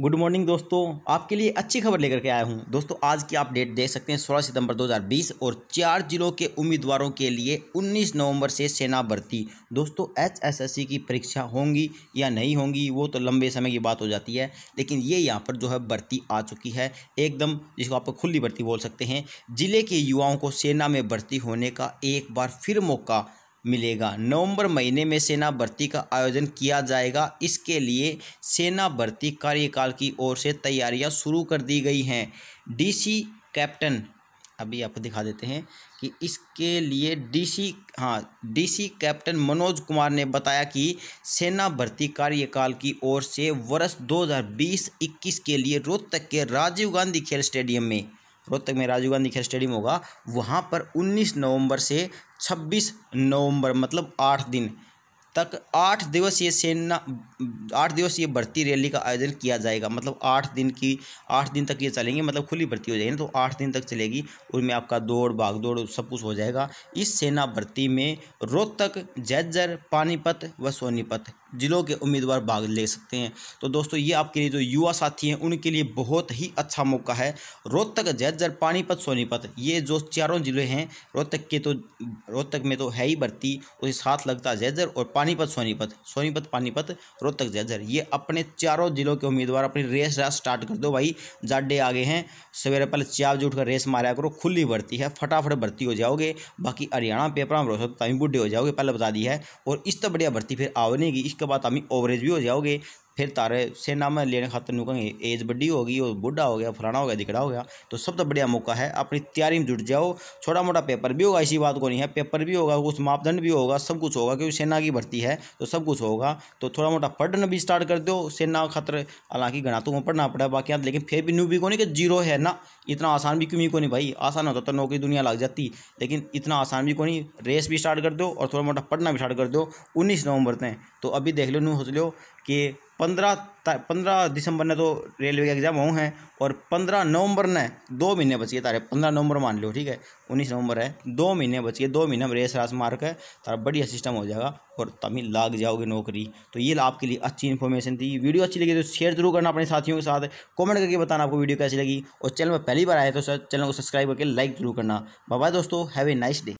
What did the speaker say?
good morning दोस्तों आपके लिए अच्छी खबर लेकर के आया हूं दोस्तों आज की आप डेट देख सकते हैं 16 सितंबर 2020 और चार जिलों के उम्मीदवारों के लिए 19 नवंबर से सेना भर्ती दोस्तों एचएसएससी की परीक्षा होंगी या नहीं होंगी वो तो लंबे समय की बात हो जाती है लेकिन ये यहाँ पर जो है भर्ती आ चुकी है एकदम जिसको आप खुली भर्ती बोल सकते हैं ज़िले के युवाओं को सेना में भर्ती होने का एक बार फिर मौका मिलेगा नवंबर महीने में सेना भर्ती का आयोजन किया जाएगा इसके लिए सेना भर्ती कार्यकाल की ओर से तैयारियां शुरू कर दी गई हैं डीसी कैप्टन अभी आपको दिखा देते हैं कि इसके लिए डीसी हाँ डीसी कैप्टन मनोज कुमार ने बताया कि सेना भर्ती कार्यकाल की ओर से वर्ष 2020-21 के लिए रोहतक के राजीव गांधी खेल स्टेडियम में रोहतक में राजीव गांधी खेल स्टेडियम होगा वहाँ पर 19 नवंबर से 26 नवंबर मतलब आठ दिन तक आठ दिवसीय सेना आठ दिवसीय भर्ती रैली का आयोजन किया जाएगा मतलब आठ दिन की आठ दिन तक ये चलेंगे मतलब खुली भर्ती हो जाएगी तो आठ दिन तक चलेगी उनमें आपका दौड़ भाग दौड़ सब कुछ हो जाएगा इस सेना भर्ती में रोहतक जैजर पानीपत व सोनीपत ज़िलों के उम्मीदवार भाग ले सकते हैं तो दोस्तों ये आपके लिए जो युवा साथी हैं उनके लिए बहुत ही अच्छा मौका है रोहतक जैजर पानीपत सोनीपत ये जो चारों ज़िले हैं रोहतक के तो रोहतक में तो है ही भर्ती उसे साथ लगता जैजर और पानीपत सोनीपत सोनीपत पानीपत रोहतक जैजर ये अपने चारों ज़िलों के उम्मीदवार अपनी रेस रास स्टार्ट कर दो भाई जाडे आगे हैं सवेरे पहले चार जुट कर रेस मारा करो खुली भर्ती है फटाफट भर्ती हो जाओगे बाकी हरियाणा पेपर में रोहतक तभी बुढ़े हो जाओगे पहले बता दी है और इस तो बढ़िया भर्ती फिर आओ नहीं इसका उसके बाद तुम्हें ओवरेज भी हो जाओगे फिर तारे से नाम लेने खातर नू कहेंगे एज बड़ी होगी और बुढ़ा हो गया फलाना हो गया दिखड़ा हो गया तो सब तो बढ़िया मौका है अपनी तैयारी में जुट जाओ छोटा मोटा पेपर भी होगा ऐसी बात को नहीं है पेपर भी होगा कुछ मापदंड भी होगा सब कुछ होगा क्योंकि सेना की भर्ती है तो सब कुछ होगा तो थोड़ा मोटा पढ़ना भी स्टार्ट कर दो सेना खातर हालांकि गणातों को पढ़ना पड़ा बाकी लेकिन फिर भी भी को नहीं कि जीरो है ना इतना आसान भी क्यों को नहीं भाई आसान होता तो नौकरी दुनिया लग जाती लेकिन इतना आसान भी को नहीं रेस भी स्टार्ट कर दो और थोड़ा मोटा पढ़ना भी स्टार्ट कर दो उन्नीस नवंबर तक तो अभी देख लो नू सोच लो कि पंद्रह पंद्रह दिसंबर ने तो रेलवे के एग्ज़ाम हों हैं और पंद्रह नवंबर ने दो महीने बचिए तारे पंद्रह नवंबर मान लो ठीक है उन्नीस नवंबर है दो महीने बचिए दो महीने में रेस रास मार्क है तारा बढ़िया सिस्टम हो जाएगा और तभी लाग जाओगे नौकरी तो ये आपके लिए अच्छी इन्फॉर्मेशन थी वीडियो अच्छी लगी तो शेयर जरूर करना अपने साथियों के साथ कॉमेंट करके बताना आपको वीडियो कैसी लगी और चैनल पर पहली बार आए तो सर चैनल को सब्सक्राइब करके लाइक जरूर करना बाय दोस्तों हैव ए नाइस डे